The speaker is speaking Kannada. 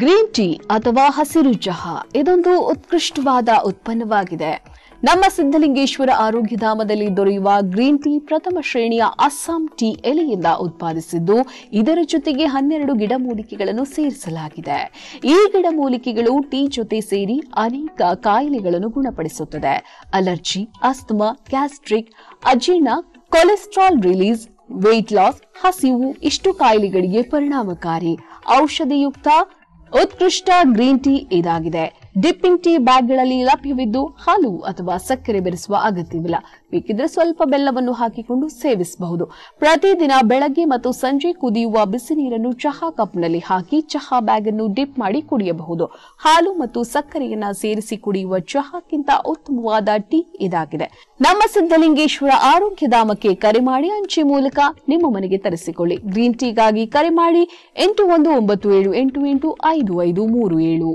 ಗ್ರೀನ್ ಟೀ ಅಥವಾ ಹಸಿರು ಚಹಾ ಇದೊಂದು ಉತ್ಕೃಷ್ಟವಾದ ಉತ್ಪನ್ನವಾಗಿದೆ ನಮ್ಮ ಸಿದ್ಧಲಿಂಗೇಶ್ವರ ಆರೋಗ್ಯಧಾಮದಲ್ಲಿ ದೊರೆಯುವ ಗ್ರೀನ್ ಟೀ ಪ್ರಥಮ ಶ್ರೇಣಿಯ ಅಸ್ಸಾಂ ಟೀ ಎಲೆಯಿಂದ ಉತ್ಪಾದಿಸಿದ್ದು ಇದರ ಜೊತೆಗೆ ಹನ್ನೆರಡು ಗಿಡಮೂಲಿಕೆಗಳನ್ನು ಸೇರಿಸಲಾಗಿದೆ ಈ ಗಿಡಮೂಲಿಕೆಗಳು ಟೀ ಜೊತೆ ಸೇರಿ ಅನೇಕ ಕಾಯಿಲೆಗಳನ್ನು ಗುಣಪಡಿಸುತ್ತದೆ ಅಲರ್ಜಿ ಅಸ್ತಮಾ ಗ್ಯಾಸ್ಟ್ರಿಕ್ ಅಜೀರ್ಣ ಕೊಲೆಸ್ಟ್ರಾಲ್ ರಿಲೀಸ್ ವೆಯ್ಟ್ ಲಾಸ್ ಹಸಿವು ಇಷ್ಟು ಕಾಯಿಲೆಗಳಿಗೆ ಪರಿಣಾಮಕಾರಿ ಔಷಧಿಯುಕ್ತ ಉತ್ಕೃಷ್ಟ ಗ್ರೀನ್ ಟೀ ಇದಾಗಿದೆ ಡಿಪ್ಪಿಂಗ್ ಟೀ ಬ್ಯಾಗ್ಗಳಲ್ಲಿ ಲಭ್ಯವಿದ್ದು ಹಾಲು ಅಥವಾ ಸಕ್ಕರೆ ಬೆರೆಸುವ ಅಗತ್ಯವಿಲ್ಲ ಬೇಕಿದ್ರೆ ಸ್ವಲ್ಪ ಬೆಲ್ಲವನ್ನು ಹಾಕಿಕೊಂಡು ಸೇವಿಸಬಹುದು ಪ್ರತಿದಿನ ಬೆಳಗ್ಗೆ ಮತ್ತು ಸಂಜೆ ಕುದಿಯುವ ಬಿಸಿ ನೀರನ್ನು ಚಹಾ ಕಪ್ನಲ್ಲಿ ಹಾಕಿ ಚಹಾ ಬ್ಯಾಗ್ ಅನ್ನು ಡಿಪ್ ಮಾಡಿ ಕುಡಿಯಬಹುದು ಹಾಲು ಮತ್ತು ಸಕ್ಕರೆಯನ್ನ ಸೇರಿಸಿ ಕುಡಿಯುವ ಚಹಾಕ್ಕಿಂತ ಉತ್ತಮವಾದ ಟೀ ಇದಾಗಿದೆ ನಮ್ಮ ಸಿದ್ಧಲಿಂಗೇಶ್ವರ ಆರೋಗ್ಯಧಾಮಕ್ಕೆ ಕರೆ ಮಾಡಿ ಅಂಚೆ ಮೂಲಕ ನಿಮ್ಮ ಮನೆಗೆ ತರಿಸಿಕೊಳ್ಳಿ ಗ್ರೀನ್ ಟೀಗಾಗಿ ಕರೆ ಮಾಡಿ ಎಂಟು ಒಂದು ಒಂಬತ್ತು ಏಳು ಎಂಟು ಎಂಟು ಐದು ಐದು ಮೂರು ಏಳು